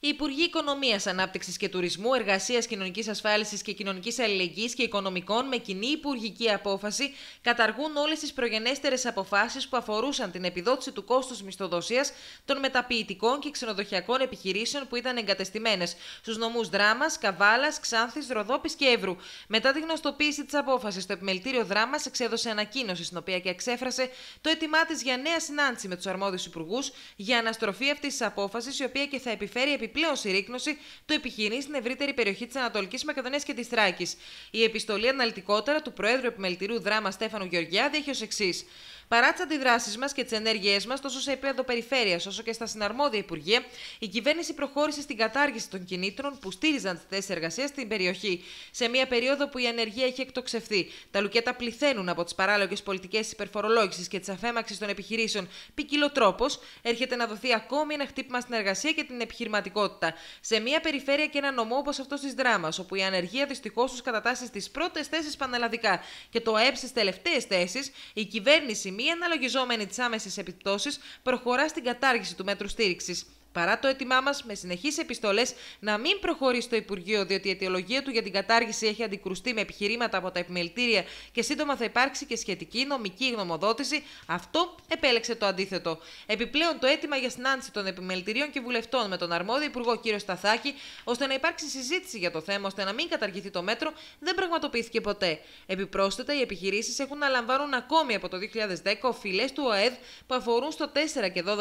Οι Υπουργοί Οικονομίας, Ανάπτυξης και Τουρισμού, Εργασίας, Κοινωνικής Ασφάλισης και Κοινωνικής Αλληλεγγύης και Οικονομικών, με κοινή υπουργική απόφαση, καταργούν όλες τις προγενέστερες αποφάσεις που αφορούσαν την επιδότηση του κόστους μισθοδοσίας των μεταποιητικών και ξενοδοχειακών επιχειρήσεων που ήταν εγκατεστημένες στους νομούς Δράμας, Καβάλας, Ξάνθης, Ροδόπης και Εύρου. Μετά τη γνωστοποίηση της απόφασης, το Επιμελητήριο Δράμας εξέδωσε ανακοίνωση, στην οποία και εξέφρασε το αίτημά της για νέα συνάντηση με τους αρμόδιους υπουργούς για αναστροφή αυτής της απόφασης, η οποία και θα επιφέρει πλέον συρρήκνωση του επιχειρήν στην ευρύτερη περιοχή της Ανατολικής Μακεδονίας και της Θράκης. Η επιστολή αναλυτικότερα του Προέδρου Επιμελητηρίου Δράμα Στέφανο Γεωργιάδη έχει ως εξής. Παρά τις αντιδράσεις μας και τις ενέργειές μας, τόσο σε επίπεδο περιφέρειας όσο και στα συναρμόδια υπουργεία, η κυβέρνηση προχώρησε στην κατάργηση των κινήτρων που στήριζαν τις θέσεις εργασίας στην περιοχή, σε μια περίοδο που η ανεργία έχει εκτοξευθεί. Τα λουκέτα πληθαίνουν από τις παράλογες πολιτικές υπερφορολόγησης και της αφέμαξης των επιχειρήσεων. Ποικιλό τρόπο έρχεται να δοθεί ακόμη ένα χτύπημα στην εργασία και την επιχειρηματικότητα. Σε μια περιφέρεια και ένα νομό όπως αυτός της Δράμας, όπου η ανεργία δυστυχώς τους κατατάσσει στις πρώτες θέσεις πανελλαδικά και το ΑΕΠ στις τελευταίες θέσεις, η κυβέρνηση μη αναλογιζόμενη τις άμεσες επιπτώσεις, προχωρά στην κατάργηση του μέτρου στήριξης παρά το έτοιμά μας με συνεχείς επιστολές να μην προχωρήσει στο Υπουργείο, διότι η αιτιολογία του για την κατάργηση έχει αντικρουστεί με επιχειρήματα από τα επιμελητήρια και σύντομα θα υπάρξει και σχετική νομική γνωμοδότηση, αυτό επέλεξε το αντίθετο. Επιπλέον, το αίτημα για συνάντηση των επιμελητηρίων και βουλευτών με τον αρμόδιο Υπουργό κ. Σταθάκη, ώστε να υπάρξει συζήτηση για το θέμα ώστε να μην καταργηθεί το μέτρο, δεν πραγματοποιήθηκε ποτέ. Επιπρόσθετα, οι επιχειρήσεις έχουν να λαμβάνουν ακόμη από το 2010 οφειλές του ΟΕΔ που αφορούν στο 4 και 12%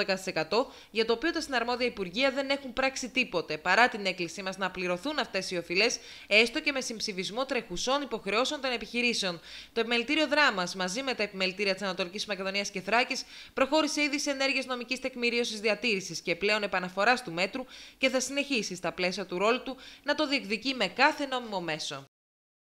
για το οποίο τα συναρμόδια υπουργεία δεν έχουν πράξει τίποτε, παρά την έκκλησή μας να πληρωθούν αυτές οι οφειλές, έστω και με συμψηφισμό τρεχουσών υποχρεώσεων των επιχειρήσεων. Το επιμελητήριο δράμας, μαζί με τα επιμελητήρια της Ανατολικής Μακεδονίας και Θράκης, προχώρησε ήδη σε ενέργειες νομικής τεκμηρίωσης διατήρησης και πλέον επαναφοράς του μέτρου και θα συνεχίσει στα πλαίσια του ρόλου του να το διεκδικεί με κάθε νόμιμο μέσο.